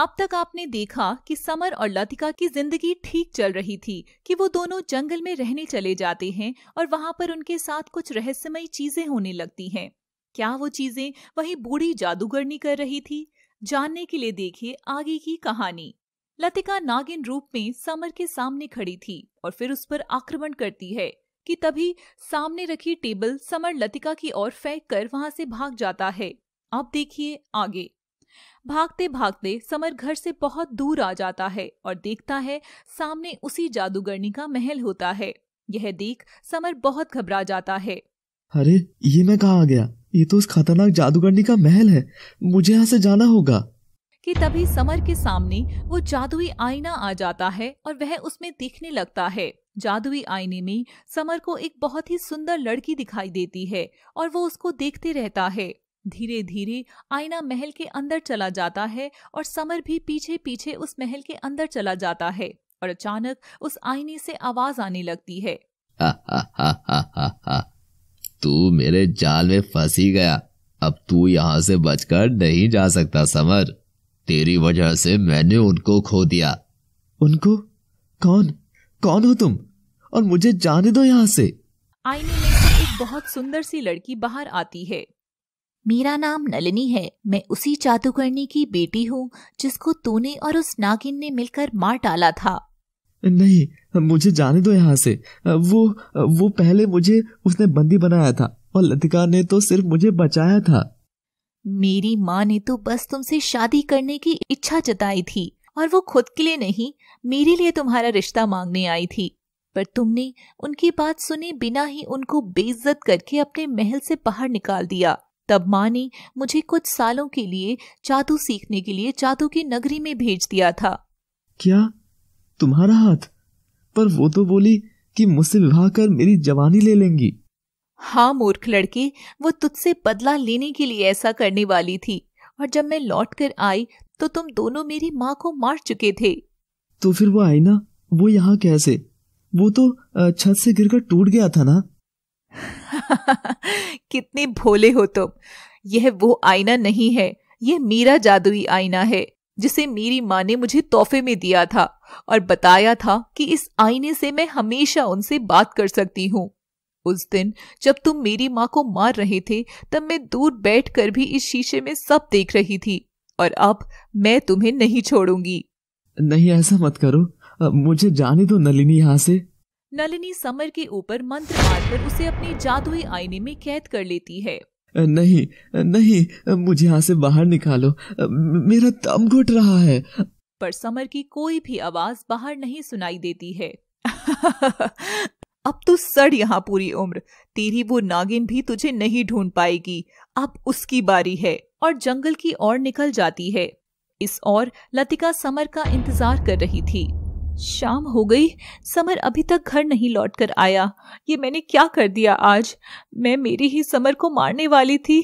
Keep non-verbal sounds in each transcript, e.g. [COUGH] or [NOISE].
अब तक आपने देखा कि समर और लतिका की जिंदगी ठीक चल रही थी कि वो दोनों जंगल में रहने चले जाते हैं और वहां पर उनके साथ कुछ रहस्यमय चीजें होने लगती हैं क्या वो चीजें वही बूढ़ी जादूगरनी कर रही थी जानने के लिए देखिए आगे की कहानी लतिका नागिन रूप में समर के सामने खड़ी थी और फिर उस पर आक्रमण करती है कि तभी सामने रखी टेबल समर लतिका की ओर फेंक कर वहां से भाग जाता है अब देखिए आगे भागते भागते समर घर से बहुत दूर आ जाता है और देखता है सामने उसी जादूगरनी का महल होता है यह देख समर बहुत घबरा जाता है अरे ये मैं कहा आ गया ये तो उस खतरनाक जादूगरनी का महल है मुझे यहाँ से जाना होगा कि तभी समर के सामने वो जादुई आईना आ जाता है और वह उसमें देखने लगता है जादुई आईने में समर को एक बहुत ही सुंदर लड़की दिखाई देती है और वो उसको देखते रहता है धीरे धीरे आईना महल के अंदर चला जाता है और समर भी पीछे पीछे उस महल के अंदर चला जाता है और अचानक उस आईने से आवाज आने लगती है तू मेरे जाल में फंस ही गया अब तू यहाँ से बचकर नहीं जा सकता समर तेरी वजह से मैंने उनको खो दिया उनको कौन कौन हो तुम और मुझे जाने दो यहाँ से आईने में से एक बहुत सुंदर सी लड़की बाहर आती है मेरा नाम नलिनी है मैं उसी जादूगरनी की बेटी हूँ जिसको तूने और उस नागिन ने मिलकर मार डाला था नहीं मुझे जाने दो यहाँ से वो वो पहले मुझे उसने बंदी बनाया था और लतिका ने तो सिर्फ मुझे बचाया था मेरी माँ ने तो बस तुमसे शादी करने की इच्छा जताई थी और वो खुद के लिए नहीं मेरे लिए तुम्हारा रिश्ता मांगने आई थी पर तुमने उनकी बात सुने बिना ही उनको बेइज्जत करके अपने महल से बाहर निकाल दिया तब माँ ने मुझे कुछ सालों के लिए जादू सीखने के लिए जादू की नगरी में भेज दिया था क्या तुम्हारा हाथ पर वो तो बोली कि मुझसे विवाह कर मेरी जवानी ले लेंगी हाँ मूर्ख लड़के वो तुझसे बदला लेने के लिए ऐसा करने वाली थी और जब मैं लौट कर आई तो तुम दोनों मेरी माँ को मार चुके थे तो फिर वो आई ना वो यहाँ कैसे वो तो छत से गिरकर टूट गया था ना [LAUGHS] कितने भोले हो तुम यह वो आईना नहीं है यह मेरा जादुई आईना है जिसे मेरी माँ ने मुझे तोहफे में दिया था और बताया था कि इस आईने से मैं हमेशा उनसे बात कर सकती हूँ उस दिन जब तुम मेरी माँ को मार रहे थे तब मैं दूर बैठकर भी इस शीशे में सब देख रही थी और अब मैं तुम्हें नहीं छोड़ूंगी नहीं ऐसा मत करो मुझे जाने दो नलिनी यहाँ से नलिनी समर के ऊपर मंत्र मारकर उसे अपने जादुई आईने में कैद कर लेती है नहीं नहीं मुझे यहाँ से बाहर निकालो मेरा दम घुट रहा है पर समर की कोई भी आवाज बाहर नहीं सुनाई देती है अब तो सड़ यहाँ पूरी उम्र तेरी वो नागिन भी तुझे नहीं ढूंढ पाएगी अब उसकी बारी है और जंगल की ओर निकल जाती है इस ओर लतिका समर का इंतजार कर रही थी शाम हो गई समर अभी तक घर नहीं लौट कर आया ये मैंने क्या कर दिया आज मैं मेरी ही समर को मारने वाली थी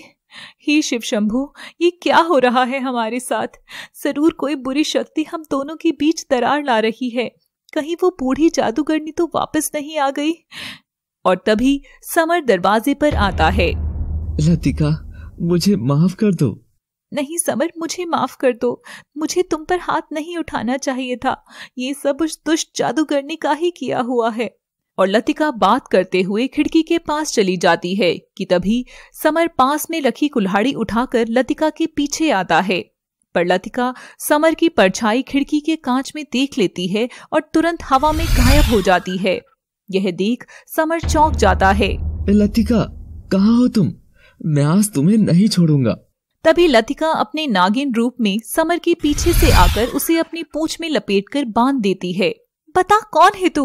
ही शिव शंभु ये क्या हो रहा है हमारे साथ जरूर कोई बुरी शक्ति हम दोनों के बीच दरार ला रही है कहीं वो बूढ़ी जादूगरनी तो वापस नहीं आ गई और तभी समर दरवाजे पर आता है लतिका मुझे माफ कर दो नहीं समर मुझे माफ कर दो मुझे तुम पर हाथ नहीं उठाना चाहिए था ये सब उस दुष्ट जादूगर ने का ही किया हुआ है और लतिका बात करते हुए खिड़की के पास चली जाती है कि तभी समर पास में रखी कुल्हाड़ी उठाकर लतिका के पीछे आता है पर लतिका समर की परछाई खिड़की के कांच में देख लेती है और तुरंत हवा में गायब हो जाती है यह देख समर चौंक जाता है लतिका कहा हो तुम मैं आज तुम्हें नहीं छोड़ूंगा तभी लतिका अपने नागिन रूप में समर के पीछे से आकर उसे अपनी पूछ में लपेटकर बांध देती है बता कौन है तू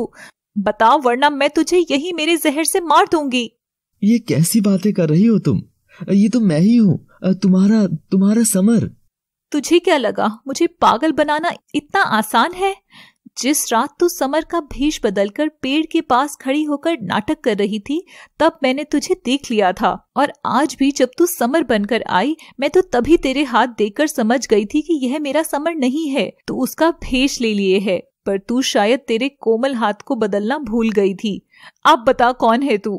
बता वरना मैं तुझे यही मेरे जहर से मार दूंगी ये कैसी बातें कर रही हो तुम ये तो मैं ही हूँ तुम्हारा तुम्हारा समर तुझे क्या लगा मुझे पागल बनाना इतना आसान है जिस रात तू समर का भेष बदलकर पेड़ के पास खड़ी होकर नाटक कर रही थी तब मैंने तुझे देख लिया था और आज भी जब तू समर बनकर आई मैं तो तभी तेरे हाथ देखकर समझ गई थी कि यह मेरा समर नहीं है तू उसका भेष ले लिए है पर तू शायद तेरे कोमल हाथ को बदलना भूल गई थी अब बता कौन है तू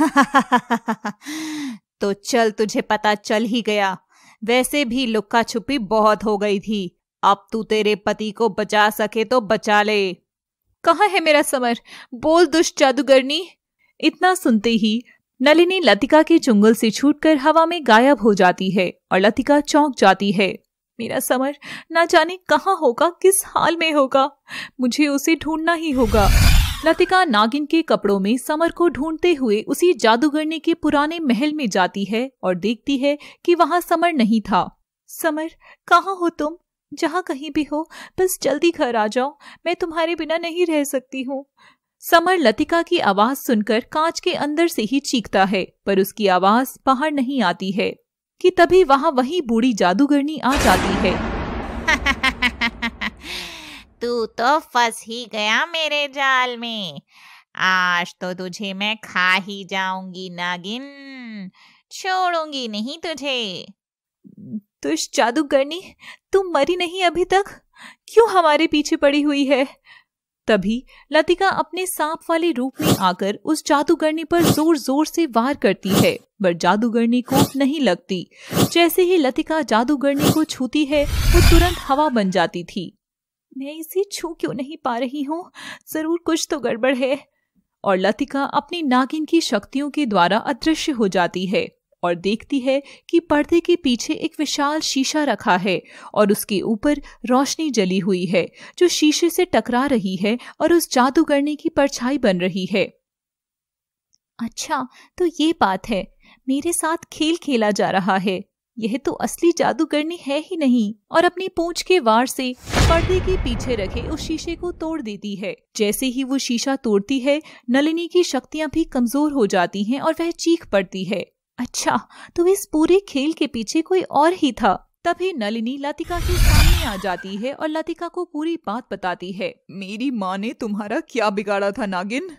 [LAUGHS] तो चल तुझे पता चल ही गया वैसे भी लुक्का छुपी बहुत हो गई थी अब तू तेरे पति को बचा सके तो बचा ले कहा है मेरा समर बोल दुष्ट जादूगरनी इतना सुनते ही नलिनी लतिका के चुंगल से छूटकर हवा में गायब हो जाती है और लतिका चौंक जाती है मेरा समर ना जाने कहाँ होगा किस हाल में होगा मुझे उसे ढूंढना ही होगा लतिका नागिन के कपड़ों में समर को ढूंढते हुए उसी जादूगरनी के पुराने महल में जाती है और देखती है कि वहाँ समर नहीं था समर कहाँ हो तुम जहाँ कहीं भी हो बस जल्दी घर आ जाओ मैं तुम्हारे बिना नहीं रह सकती हूँ समर लतिका की आवाज सुनकर कांच के अंदर से ही चीखता है पर उसकी आवाज बाहर नहीं आती है कि तभी वहां वही बूढ़ी जादूगरनी आ जाती है [LAUGHS] तू तो फंस ही गया मेरे जाल में आज तो तुझे मैं खा ही जाऊंगी नागिन छोड़ूंगी नहीं तुझे तो इस जादूगरनी तुम मरी नहीं अभी तक क्यों हमारे पीछे पड़ी हुई है तभी लतिका अपने सांप वाले रूप में आकर उस जादूगरनी पर जोर जोर से वार करती है पर जादूगरनी को नहीं लगती जैसे ही लतिका जादूगरनी को छूती है वो तुरंत हवा बन जाती थी मैं इसे छू क्यों नहीं पा रही हूँ जरूर कुछ तो गड़बड़ है और लतिका अपनी नागिन की शक्तियों के द्वारा अदृश्य हो जाती है और देखती है कि पर्दे के पीछे एक विशाल शीशा रखा है और उसके ऊपर रोशनी जली हुई है जो शीशे से टकरा रही है और उस जादूगरनी की परछाई बन रही है अच्छा तो ये बात है मेरे साथ खेल खेला जा रहा है यह तो असली जादूगरनी है ही नहीं और अपनी पूंछ के वार से पर्दे के पीछे रखे उस शीशे को तोड़ देती है जैसे ही वो शीशा तोड़ती है नलिनी की शक्तियाँ भी कमजोर हो जाती हैं और वह चीख पड़ती है अच्छा तो इस पूरे खेल के पीछे कोई और ही था तभी नलिनी लतिका के सामने आ जाती है और लतिका को पूरी बात बताती है मेरी माँ ने तुम्हारा क्या बिगाड़ा था नागिन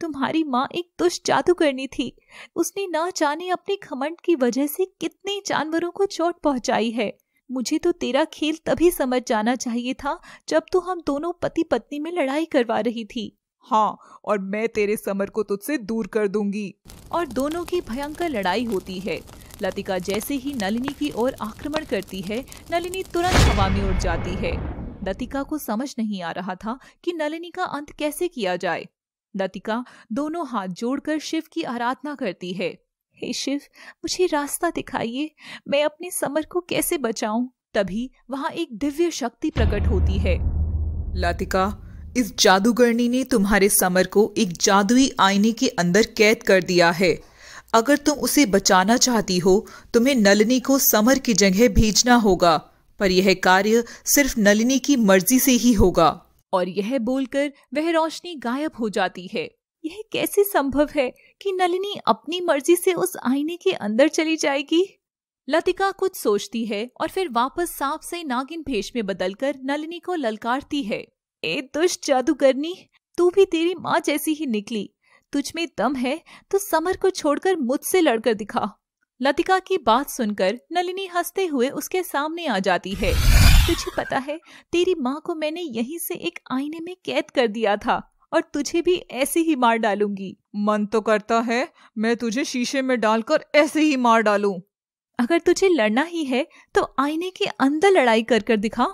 तुम्हारी माँ एक दुष्ट जादूगरनी थी उसने ना जाने अपने खमंड की वजह से कितने जानवरों को चोट पहुँचाई है मुझे तो तेरा खेल तभी समझ जाना चाहिए था जब तो हम दोनों पति पत्नी में लड़ाई करवा रही थी हाँ और मैं तेरे समर को तुझसे दूर कर दूंगी और दोनों की भयंकर लड़ाई होती है लतिका जैसे ही नलिनी की ओर आक्रमण करती है नलिनी तुरंत हवा में उड़ जाती है लतिका को समझ नहीं आ रहा था कि नलिनी का अंत कैसे किया जाए लतिका दोनों हाथ जोड़कर शिव की आराधना करती है हे शिव मुझे रास्ता दिखाइए मैं अपने समर को कैसे बचाऊं तभी वहां एक दिव्य शक्ति प्रकट होती है लतिका इस जादूगरनी ने तुम्हारे समर को एक जादुई आईने के अंदर कैद कर दिया है अगर तुम उसे बचाना चाहती हो तुम्हें नलिनी को समर की जगह भेजना होगा पर यह कार्य सिर्फ नलिनी की मर्जी से ही होगा और यह बोलकर वह रोशनी गायब हो जाती है यह कैसे संभव है कि नलिनी अपनी मर्जी से उस आईने के अंदर चली जाएगी लतिका कुछ सोचती है और फिर वापस सांप से नागिन भेष में बदलकर नलिनी को ललकारती है ए दुष्ट जादूगरनी तू भी तेरी माँ जैसी ही निकली तुझ में दम है तो समर को छोड़कर मुझसे लड़कर दिखा लतिका की बात सुनकर नलिनी हंसते हुए उसके सामने आ जाती है तुझे पता है तेरी माँ को मैंने यहीं से एक आईने में कैद कर दिया था और तुझे भी ऐसे ही मार डालूंगी मन तो करता है मैं तुझे शीशे में डालकर ऐसे ही मार डालू अगर तुझे लड़ना ही है तो आईने के अंदर लड़ाई कर कर दिखा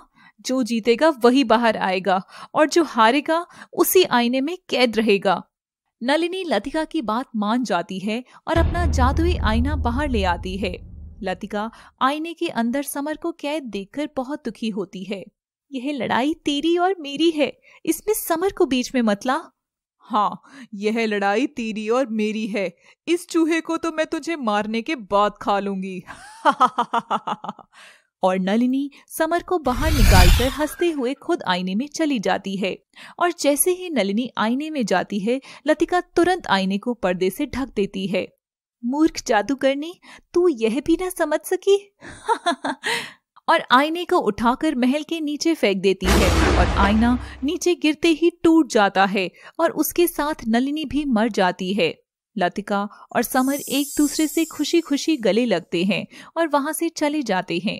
जो जीतेगा वही बाहर आएगा और जो हारेगा उसी आईने में कैद रहेगा नलिनी लतिका की बात मान जाती है और अपना जादुई आईना बाहर ले आती है लतिका आईने के अंदर समर को कैद देखकर बहुत दुखी होती है यह लड़ाई तेरी और मेरी है इसमें समर को बीच में मतला हाँ यह लड़ाई तेरी और मेरी है इस चूहे को तो मैं तुझे मारने के बाद खा लूंगी [LAUGHS] और नलिनी समर को बाहर निकालकर हंसते हुए खुद आईने में चली जाती है और जैसे ही नलिनी आईने में जाती है लतिका तुरंत आईने को पर्दे से ढक देती है मूर्ख जादूगरनी तू यह भी ना समझ सकी [LAUGHS] और आईने को उठाकर महल के नीचे फेंक देती है और आईना नीचे गिरते ही टूट जाता है और उसके साथ नलिनी भी मर जाती है लतिका और समर एक दूसरे से खुशी खुशी गले लगते हैं और वहां से चले जाते हैं